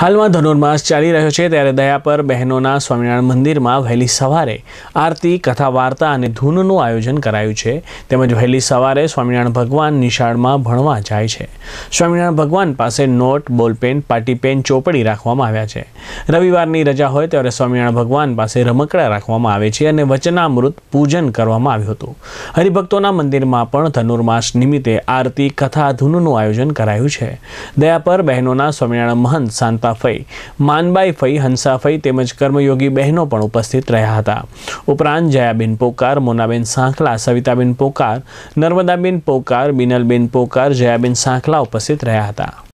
હાલમાં ધનુર્માસ ચાલી રહ્યો છે ત્યારે દયાપર બહેનોના સ્વામિનારાયણ મંદિરમાં વહેલી સવારે આરતી કથા વાર્તા અને ધૂનનું આયોજન કરાયું છે તેમજ વહેલી સવારે સ્વામિનારાયણ ભગવાન નિશાળમાં ભણવા જાય છે સ્વામિનારાયણ ભગવાન પાસે નોટ બોલપેન પાટીપેન ચોપડી રાખવામાં આવ્યા છે રવિવારની રજા હોય ત્યારે સ્વામિનારાયણ ભગવાન પાસે રમકડા રાખવામાં આવે છે અને વચનામૃત પૂજન કરવામાં આવ્યું હતું હરિભક્તોના મંદિરમાં પણ ધનુર્માસ નિમિત્તે આરતી કથા ધૂનનું આયોજન કરાયું છે દયાપર બહેનોના સ્વામિનારાયણ મહંત શાંતા પુષ્પા ફઈ માનબાઈ ફઈ હંસા ફઈ તેમજ કર્મયોગી બહેનો પણ ઉપસ્થિત રહ્યા હતા ઉપરાંત જયાબેન પોકાર મોનાબેન સાંખલા સવિતાબેન પોકાર નર્મદાબેન પોકાર બિનલબેન પોકાર જયાબેન સાંખલા ઉપસ્થિત રહ્યા હતા